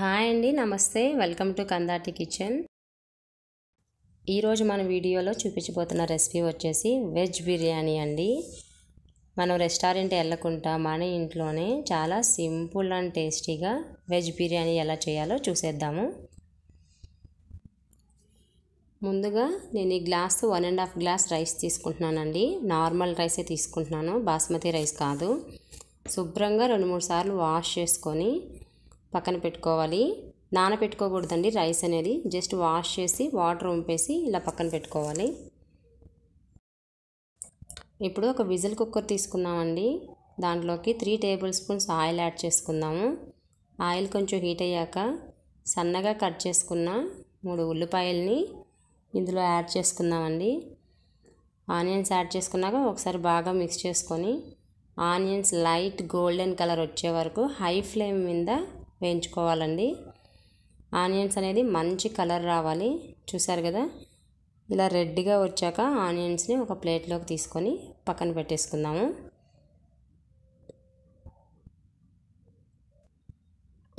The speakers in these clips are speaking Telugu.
హాయ్ అండి నమస్తే వెల్కమ్ టు కందాటి కిచెన్ ఈరోజు మన వీడియోలో చూపించబోతున్న రెసిపీ వచ్చేసి వెజ్ బిర్యానీ అండి మనం రెస్టారెంట్ వెళ్ళకుండా మన ఇంట్లోనే చాలా సింపుల్ అండ్ టేస్టీగా వెజ్ బిర్యానీ ఎలా చేయాలో చూసేద్దాము ముందుగా నేను ఈ glass one and half glass rice తీసుకుంటున్నానండి నార్మల్ రైసే తీసుకుంటున్నాను బాస్మతి రైస్ కాదు శుభ్రంగా రెండు మూడు సార్లు వాష్ చేసుకొని పక్కన పెట్టుకోవాలి నానపెట్టుకోకూడదండి రైస్ అనేది జస్ట్ వాష్ చేసి వాటర్ ఉంపేసి ఇలా పక్కన పెట్టుకోవాలి ఇప్పుడు ఒక విజిల్ కుక్కర్ తీసుకున్నామండి దాంట్లోకి three tablespoons oil add చేసుకుందాము ఆయిల్ కొంచెం హీట్ అయ్యాక సన్నగా కట్ చేసుకున్న మూడు ఉల్లిపాయల్ని ఇందులో యాడ్ చేసుకుందామండి ఆనియన్స్ యాడ్ చేసుకున్నాక ఒకసారి బాగా మిక్స్ చేసుకొని ఆనియన్స్ లైట్ గోల్డెన్ కలర్ వచ్చే వరకు హై ఫ్లేమ్ మీద వేయించుకోవాలండి ఆనియన్స్ అనేది మంచి కలర్ రావాలి చూసారు కదా ఇలా రెడ్గా వచ్చాక ఆనియన్స్ని ఒక ప్లేట్లోకి తీసుకొని పక్కన పెట్టేసుకుందాము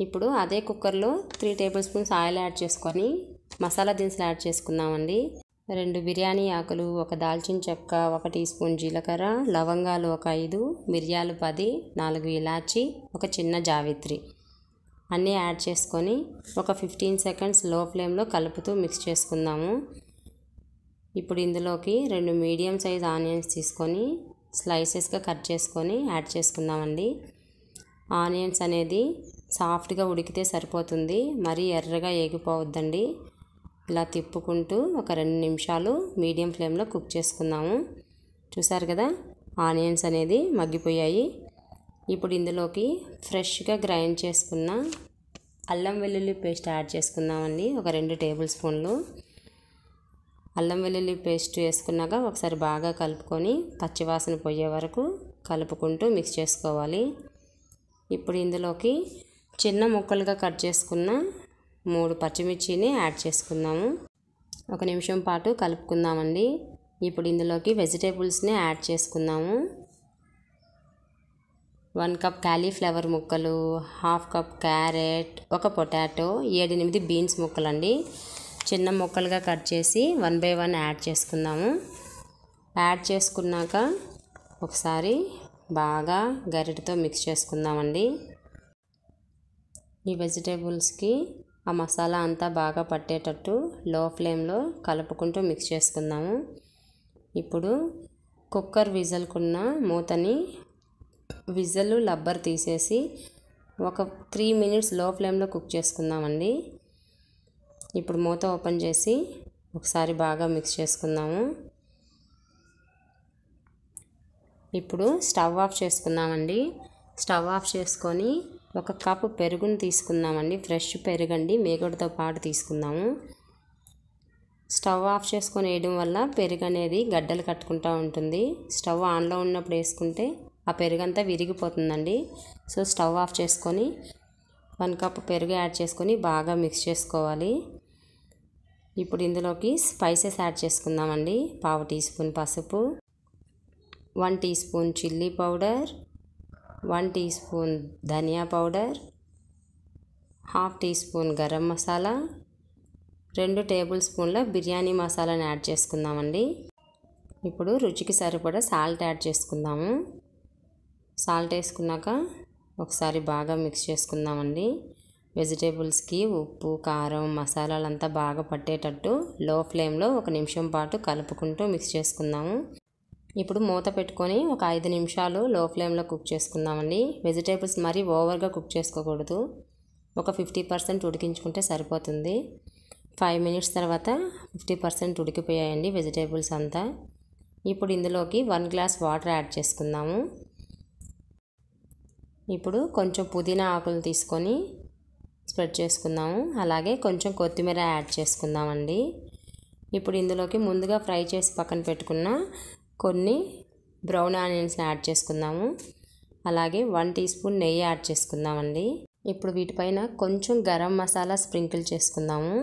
ఇప్పుడు అదే కుక్కర్లో three tablespoons oil add చేసుకొని మసాలా దినుసులు యాడ్ చేసుకుందామండి రెండు బిర్యానీ ఆకులు ఒక దాల్చిన చెక్క ఒక టీ స్పూన్ జీలకర్ర లవంగాలు ఒక ఐదు మిరియాలు పది నాలుగు ఇలాచి ఒక చిన్న జావిత్రి అన్నీ యాడ్ చేసుకొని ఒక ఫిఫ్టీన్ సెకండ్స్ లో ఫ్లేమ్లో కలుపుతూ మిక్స్ చేసుకుందాము ఇప్పుడు ఇందులోకి రెండు మీడియం సైజ్ ఆనియన్స్ తీసుకొని స్లైసెస్గా కట్ చేసుకొని యాడ్ చేసుకుందామండి ఆనియన్స్ అనేది సాఫ్ట్గా ఉడికితే సరిపోతుంది మరీ ఎర్రగా ఏగిపోవద్దండి ఇలా తిప్పుకుంటూ ఒక రెండు నిమిషాలు మీడియం ఫ్లేమ్లో కుక్ చేసుకుందాము చూసారు కదా ఆనియన్స్ అనేది మగ్గిపోయాయి ఇప్పుడు ఇందులోకి ఫ్రెష్గా గ్రైండ్ చేసుకున్న అల్లం వెల్లుల్లి పేస్ట్ యాడ్ చేసుకుందామండి ఒక రెండు టేబుల్ స్పూన్లు అల్లం వెల్లుల్లి పేస్ట్ వేసుకున్నాక ఒకసారి బాగా కలుపుకొని పచ్చివాసన పోయే వరకు కలుపుకుంటూ మిక్స్ చేసుకోవాలి ఇప్పుడు ఇందులోకి చిన్న ముక్కలుగా కట్ చేసుకున్న మూడు పచ్చిమిర్చిని యాడ్ చేసుకుందాము ఒక నిమిషం పాటు కలుపుకుందామండి ఇప్పుడు ఇందులోకి వెజిటేబుల్స్ని యాడ్ చేసుకుందాము వన్ కప్ క్యాలీఫ్లవర్ ముక్కలు హాఫ్ కప్ క్యారెట్ ఒక పొటాటో ఏడెనిమిది బీన్స్ ముక్కలండి చిన్న ముక్కలుగా కట్ చేసి వన్ బై వన్ యాడ్ చేసుకుందాము యాడ్ చేసుకున్నాక ఒకసారి బాగా గరిటతో మిక్స్ చేసుకుందామండి ఈ వెజిటేబుల్స్కి ఆ మసాలా అంతా బాగా పట్టేటట్టు లో ఫ్లేమ్లో కలుపుకుంటూ మిక్స్ చేసుకుందాము ఇప్పుడు కుక్కర్ విజల్కున్న మూతని విజలు లబ్బర్ తీసేసి ఒక త్రీ మినిట్స్ లో ఫ్లేమ్లో కుక్ చేసుకుందామండి ఇప్పుడు మూత ఓపెన్ చేసి ఒకసారి బాగా మిక్స్ చేసుకుందాము ఇప్పుడు స్టవ్ ఆఫ్ చేసుకుందామండి స్టవ్ ఆఫ్ చేసుకొని ఒక కప్పు పెరుగును తీసుకుందామండి ఫ్రెష్ పెరుగండి మేగడితో పాటు తీసుకుందాము స్టవ్ ఆఫ్ చేసుకొని వేయడం వల్ల పెరుగు అనేది గడ్డలు కట్టుకుంటూ ఉంటుంది స్టవ్ ఆన్లో ఉన్నప్పుడు వేసుకుంటే ఆ పెరుగంతా విరిగిపోతుందండి సో స్టవ్ ఆఫ్ చేసుకొని వన్ కప్ పెరుగు యాడ్ చేసుకొని బాగా మిక్స్ చేసుకోవాలి ఇప్పుడు ఇందులోకి స్పైసెస్ యాడ్ చేసుకుందామండి పావు టీ స్పూన్ పసుపు one teaspoon chilli powder one teaspoon ధనియా powder half teaspoon garam masala రెండు టేబుల్ స్పూన్ల బిర్యానీ మసాలాని యాడ్ చేసుకుందామండి ఇప్పుడు రుచికి సరిపడా సాల్ట్ యాడ్ చేసుకుందాము సాల్ట్ వేసుకున్నాక ఒకసారి బాగా మిక్స్ చేసుకుందామండి వెజిటేబుల్స్కి ఉప్పు కారం మసాలాలంతా బాగా పట్టేటట్టు లో ఫ్లేమ్లో ఒక నిమిషం పాటు కలుపుకుంటూ మిక్స్ చేసుకుందాము ఇప్పుడు మూత పెట్టుకొని ఒక ఐదు నిమిషాలు లో ఫ్లేమ్లో కుక్ చేసుకుందామండి వెజిటేబుల్స్ మరీ ఓవర్గా కుక్ చేసుకోకూడదు ఒక ఫిఫ్టీ పర్సెంట్ ఉడికించుకుంటే సరిపోతుంది ఫైవ్ మినిట్స్ తర్వాత ఫిఫ్టీ పర్సెంట్ ఉడికిపోయాయండి వెజిటేబుల్స్ అంతా ఇప్పుడు ఇందులోకి వన్ గ్లాస్ వాటర్ యాడ్ చేసుకుందాము ఇప్పుడు కొంచెం పుదీనా ఆకులు తీసుకొని స్ప్రెడ్ చేసుకుందాము అలాగే కొంచెం కొత్తిమీర యాడ్ చేసుకుందామండి ఇప్పుడు ఇందులోకి ముందుగా ఫ్రై చేసి పక్కన పెట్టుకున్న కొన్ని బ్రౌన్ ఆనియన్స్ని యాడ్ చేసుకుందాము అలాగే వన్ టీ స్పూన్ నెయ్యి యాడ్ చేసుకుందామండి ఇప్పుడు వీటిపైన కొంచెం గరం మసాలా స్ప్రింకిల్ చేసుకుందాము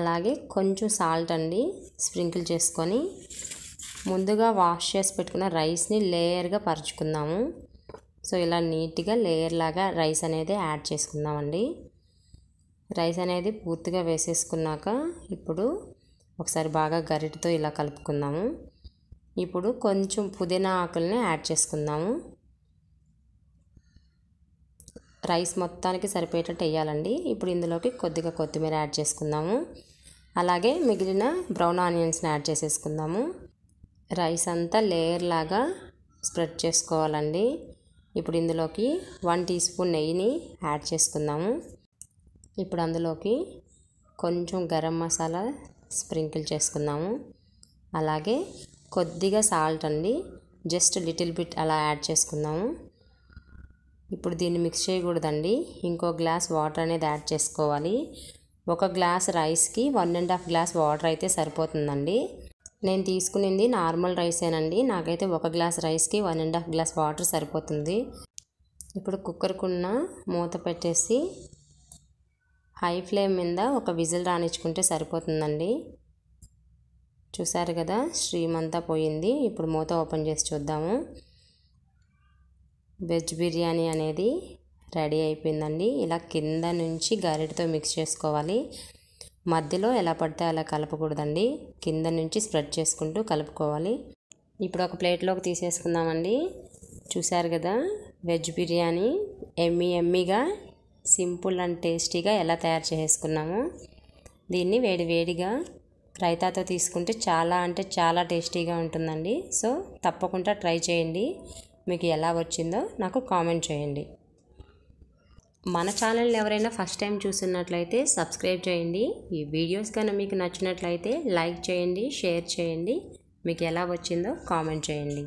అలాగే కొంచెం సాల్ట్ అండి స్ప్రింకిల్ చేసుకొని ముందుగా వాష్ చేసి పెట్టుకున్న రైస్ని లేయర్గా పరుచుకుందాము సో ఇలా నీట్గా లేయర్ లాగా రైస్ అనేది యాడ్ చేసుకుందామండి రైస్ అనేది పూర్తిగా వేసేసుకున్నాక ఇప్పుడు ఒకసారి బాగా గరిటతో ఇలా కలుపుకుందాము ఇప్పుడు కొంచెం పుదీనా ఆకుల్ని యాడ్ చేసుకుందాము రైస్ మొత్తానికి సరిపోయేటట్టు వేయాలండి ఇప్పుడు ఇందులోకి కొద్దిగా కొత్తిమీర యాడ్ చేసుకుందాము అలాగే మిగిలిన బ్రౌన్ ఆనియన్స్ని యాడ్ చేసేసుకుందాము రైస్ అంతా లేయర్ లాగా స్ప్రెడ్ చేసుకోవాలండి ఇప్పుడు ఇందులోకి వన్ టీ స్పూన్ నెయ్యిని యాడ్ చేసుకుందాము ఇప్పుడు అందులోకి కొంచెం గరం మసాలా స్ప్రింకిల్ చేసుకుందాము అలాగే కొద్దిగా సాల్ట్ అండి జస్ట్ లిటిల్ బిట్ అలా యాడ్ చేసుకుందాము ఇప్పుడు దీన్ని మిక్స్ చేయకూడదండి ఇంకో గ్లాస్ వాటర్ అనేది యాడ్ చేసుకోవాలి ఒక గ్లాస్ రైస్కి one and half glass water అయితే సరిపోతుందండి నేను తీసుకునింది నార్మల్ రైసేనండి నాకైతే ఒక గ్లాస్ రైస్కి one and half glass water సరిపోతుంది ఇప్పుడు కుక్కర్కున్న మూత పెట్టేసి హై ఫ్లేమ్ మీద ఒక విజిల్ రానిచ్చుకుంటే సరిపోతుందండి చూసారు కదా స్ట్రీమ్ అంతా పోయింది ఇప్పుడు మూత ఓపెన్ చేసి చూద్దాము వెజ్ బిర్యానీ అనేది రెడీ అయిపోయిందండి ఇలా కింద నుంచి గరిటతో మిక్స్ చేసుకోవాలి మధ్యలో ఎలా పడితే అలా కలపకూడదండి కింద నుంచి స్ప్రెడ్ చేసుకుంటూ కలుపుకోవాలి ఇప్పుడు ఒక ప్లేట్లోకి తీసేసుకుందామండి చూశారు కదా వెజ్ బిర్యానీ ఎమ్మి ఎమ్మిగా సింపుల్ అండ్ టేస్టీగా ఎలా తయారు చేసుకున్నాము దీన్ని వేడి వేడిగా రైతాతో తీసుకుంటే చాలా అంటే చాలా టేస్టీగా ఉంటుందండి సో తప్పకుండా ట్రై చేయండి మీకు ఎలా వచ్చిందో నాకు కామెంట్ చేయండి మన ఛానల్ని ఎవరైనా ఫస్ట్ టైం చూసినట్లయితే సబ్స్క్రైబ్ చేయండి ఈ వీడియోస్ కానీ మీకు నచ్చినట్లయితే లైక్ చేయండి షేర్ చేయండి మీకు ఎలా వచ్చిందో కామెంట్ చేయండి